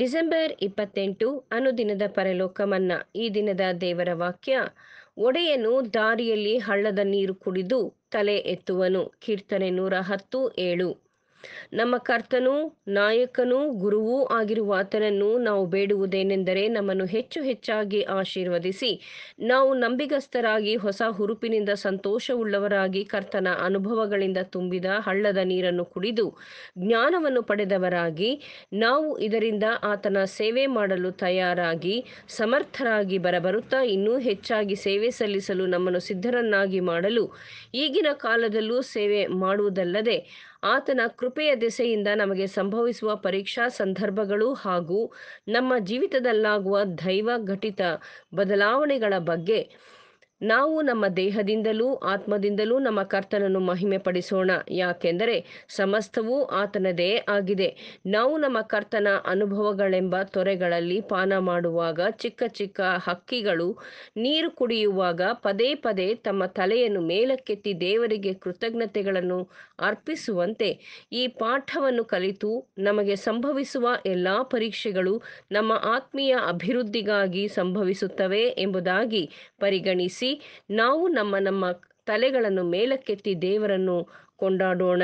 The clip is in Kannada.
ಡಿಸೆಂಬರ್ ಇಪ್ಪತ್ತೆಂಟು ಅನುದಿನದ ಪರಲೋಕ ಈ ದಿನದ ದೇವರ ವಾಕ್ಯ ಒಡೆಯನು ದಾರಿಯಲ್ಲಿ ಹಳ್ಳದ ನೀರು ಕುಡಿದು ತಲೆ ಎತ್ತುವನು ಕೀರ್ತನೆ ನೂರ ಹತ್ತು ಏಳು ನಮ್ಮ ಕರ್ತನೂ ನಾಯಕನೂ ಗುರುವೂ ಆಗಿರುವ ಆತನನ್ನು ನಾವು ಬೇಡುವುದೇನೆಂದರೆ ನಮ್ಮನ್ನು ಹೆಚ್ಚು ಹೆಚ್ಚಾಗಿ ಆಶೀರ್ವದಿಸಿ ನಾವು ನಂಬಿಗಸ್ತರಾಗಿ ಹೊಸ ಹುರುಪಿನಿಂದ ಸಂತೋಷವುಳ್ಳವರಾಗಿ ಕರ್ತನ ಅನುಭವಗಳಿಂದ ತುಂಬಿದ ಹಳ್ಳದ ನೀರನ್ನು ಕುಡಿದು ಜ್ಞಾನವನ್ನು ಪಡೆದವರಾಗಿ ನಾವು ಇದರಿಂದ ಆತನ ಸೇವೆ ಮಾಡಲು ತಯಾರಾಗಿ ಸಮರ್ಥರಾಗಿ ಬರಬರುತ್ತಾ ಇನ್ನೂ ಹೆಚ್ಚಾಗಿ ಸೇವೆ ಸಲ್ಲಿಸಲು ನಮ್ಮನ್ನು ಸಿದ್ಧರನ್ನಾಗಿ ಮಾಡಲು ಈಗಿನ ಕಾಲದಲ್ಲೂ ಸೇವೆ ಮಾಡುವುದಲ್ಲದೆ ಆತನ ಕೃಪೆಯ ದೆಸೆಯಿಂದ ನಮಗೆ ಸಂಭವಿಸುವ ಪರೀಕ್ಷಾ ಸಂದರ್ಭಗಳು ಹಾಗೂ ನಮ್ಮ ಜೀವಿತದಲ್ಲಾಗುವ ದೈವ ಘಟಿತ ಬದಲಾವಣೆಗಳ ಬಗ್ಗೆ ನಾವು ನಮ್ಮ ದೇಹದಿಂದಲೂ ಆತ್ಮದಿಂದಲೂ ನಮ್ಮ ಕರ್ತನನ್ನು ಮಹಿಮೆ ಪಡಿಸೋಣ ಯಾಕೆಂದರೆ ಸಮಸ್ತವೂ ಆತನದೇ ಆಗಿದೆ ನಾವು ನಮ್ಮ ಕರ್ತನ ಅನುಭವಗಳೆಂಬ ತೊರೆಗಳಲ್ಲಿ ಪಾನ ಮಾಡುವಾಗ ಚಿಕ್ಕ ಚಿಕ್ಕ ಹಕ್ಕಿಗಳು ನೀರು ಕುಡಿಯುವಾಗ ಪದೇ ಪದೇ ತಮ್ಮ ತಲೆಯನ್ನು ಮೇಲಕ್ಕೆತ್ತಿ ದೇವರಿಗೆ ಕೃತಜ್ಞತೆಗಳನ್ನು ಅರ್ಪಿಸುವಂತೆ ಈ ಪಾಠವನ್ನು ಕಲಿತು ನಮಗೆ ಸಂಭವಿಸುವ ಎಲ್ಲ ಪರೀಕ್ಷೆಗಳು ನಮ್ಮ ಆತ್ಮೀಯ ಅಭಿವೃದ್ಧಿಗಾಗಿ ಸಂಭವಿಸುತ್ತವೆ ಎಂಬುದಾಗಿ ಪರಿಗಣಿಸಿ ನಾವು ನಮ್ಮ ನಮ್ಮ ತಲೆಗಳನ್ನು ಮೇಲಕ್ಕೆತ್ತಿ ದೇವರನ್ನು ಕೊಂಡಾಡೋಣ